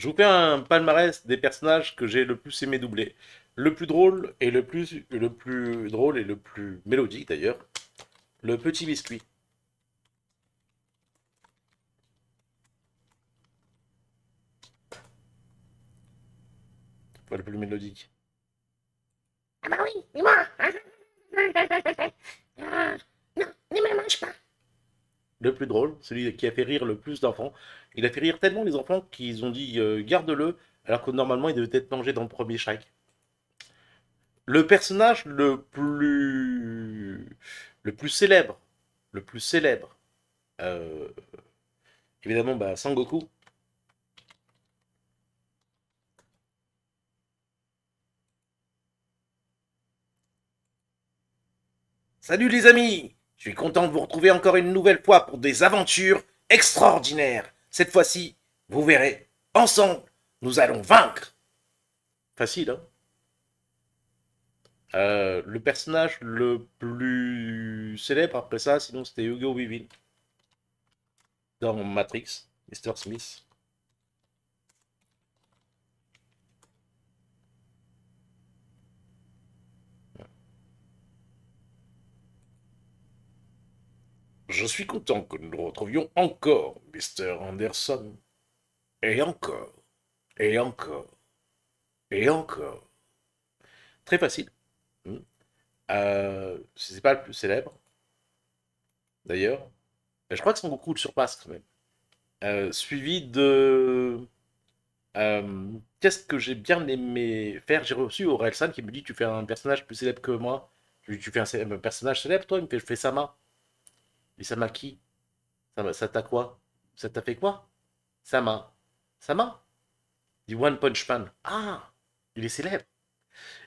Je vous fais un palmarès des personnages que j'ai le plus aimé doubler. Le plus drôle et le plus, le plus drôle et le plus mélodique d'ailleurs. Le petit biscuit. Pas le plus mélodique. Ah bah oui, moi Non, ne me mange pas le plus drôle, celui qui a fait rire le plus d'enfants. Il a fait rire tellement les enfants qu'ils ont dit euh, garde-le, alors que normalement il devait être mangé dans le premier shack. Le personnage le plus le plus célèbre, le plus célèbre, euh, évidemment, bah, Sangoku. Salut les amis je suis content de vous retrouver encore une nouvelle fois pour des aventures extraordinaires. Cette fois-ci, vous verrez, ensemble, nous allons vaincre. Facile, hein euh, Le personnage le plus célèbre après ça, sinon c'était Hugo Weaving dans Matrix, Mr. Smith. Je suis content que nous nous retrouvions encore, Mr. Anderson. Et encore. Et encore. Et encore. Très facile. Hmm. Euh, c'est pas le plus célèbre. D'ailleurs. Ben, je crois que Son beaucoup le surpasse quand même. Euh, suivi de. Euh, qu'est-ce que j'ai bien aimé faire J'ai reçu San qui me dit Tu fais un personnage plus célèbre que moi. Tu, tu fais un, personnage célèbre, toi Il me fait Je fais Sama. Et ça m'a qui Ça t'a quoi Ça t'a fait quoi Ça m'a. Ça m'a Dit One Punch Man. Ah Il est célèbre.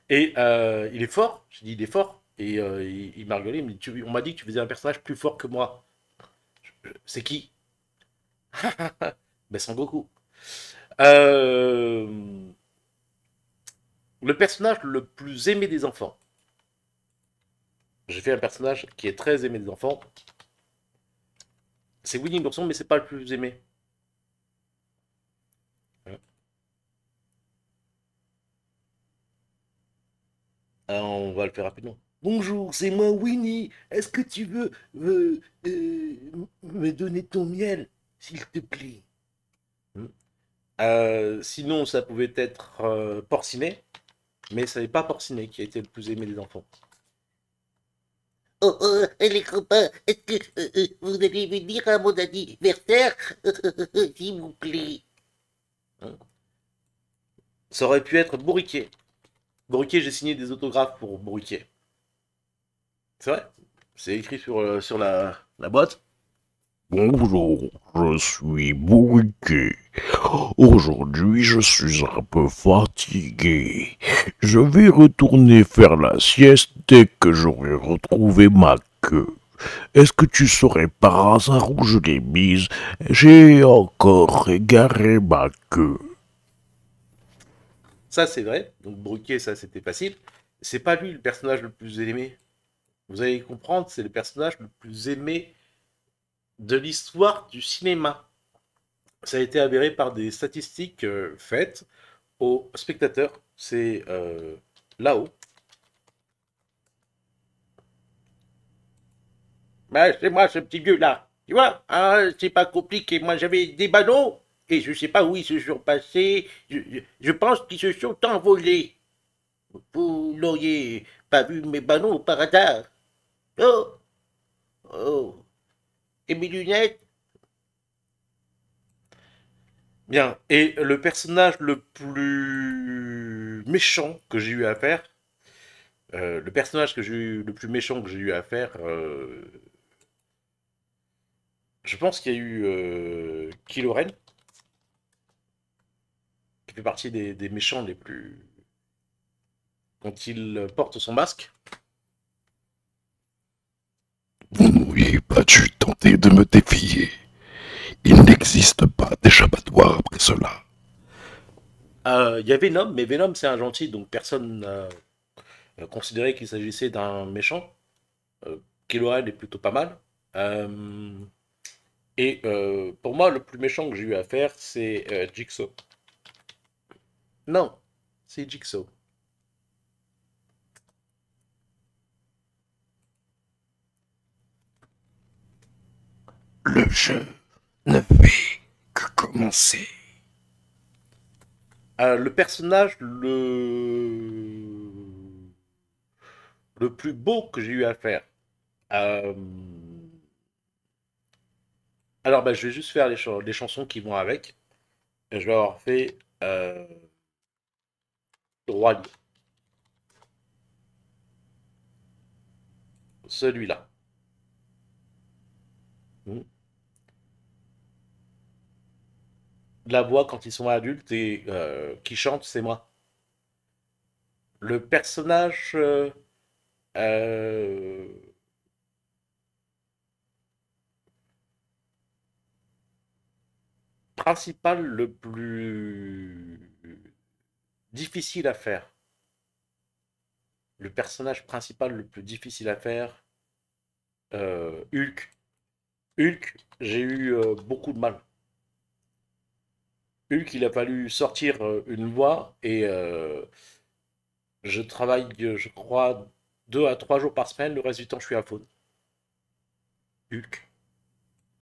Et euh, il est fort. J'ai dit, il est fort. Et euh, il, m'a rigolé. Il m'a dit, on m'a dit que tu faisais un personnage plus fort que moi. C'est qui Ben, sans Euh, le personnage le plus aimé des enfants. J'ai fait un personnage qui est très aimé des enfants, c'est Winnie l'ourson, mais c'est pas le plus aimé. Alors, ah, on va le faire rapidement. Bonjour, c'est moi Winnie. Est-ce que tu veux, euh, me donner ton miel, s'il te plaît hmm. euh, Sinon, ça pouvait être euh, porciné, mais ce n'est pas porciné qui a été le plus aimé des enfants oh, oh, les copains, est-ce que euh, euh, vous allez venir à mon anniversaire S'il vous plaît. Ça aurait pu être Bourriquet. Bourriquet, j'ai signé des autographes pour Bourriquet. C'est vrai C'est écrit sur, euh, sur la, la boîte. Bonjour, je suis Bourriquet. Aujourd'hui, je suis un peu fatigué. Je vais retourner faire la sieste dès que j'aurai retrouvé ma queue. Est-ce que tu saurais par hasard où je l'ai mise J'ai encore égaré ma queue. Ça, c'est vrai. Donc, Bruquet, ça, c'était facile. C'est pas lui le personnage le plus aimé. Vous allez comprendre, c'est le personnage le plus aimé de l'histoire du cinéma ça a été avéré par des statistiques euh, faites aux spectateurs. C'est euh, là-haut. Bah, c'est moi, ce petit vieux-là. Tu vois, hein, c'est pas compliqué. Moi, j'avais des ballons et je sais pas où ils se sont passés. Je, pense qu'ils se sont envolés. Vous n'auriez pas vu mes ballons par hasard. Oh! Oh! Et mes lunettes Bien. Et le personnage le plus méchant que j'ai eu à faire, euh, le personnage que j'ai eu, le plus méchant que j'ai eu à faire, euh, je pense qu'il y a eu euh, Kiloren, qui fait partie des, méchants les plus. Quand il porte son masque. Vous n'auriez pas dû tenter de me défier. Il n'existe pas d'échappatoire après cela. Euh, il y a Venom, mais Venom c'est un gentil, donc personne n'a euh, considéré qu'il s'agissait d'un méchant. Euh, est plutôt pas mal. Euh, et pour moi, le plus méchant que j'ai eu à faire, c'est Jigsaw. Non, c'est Jigsaw. Le jeu ne fait que commencer. Euh, le personnage le... le plus beau que j'ai eu à faire. Euh, alors, ben, je vais juste faire les, chansons qui vont avec. Je vais avoir fait euh... Celui-là. Hmm. la voix quand ils sont adultes et euh, qui chante, c'est moi. Le personnage. Euh, euh, principal le plus difficile à faire. Le personnage principal le plus difficile à faire, Hulk. Hulk, j'ai eu beaucoup de mal qu'il a fallu sortir euh, une loi et euh, je travaille, je crois, deux à trois jours par semaine. Le reste du temps, je suis à faune. Hulk.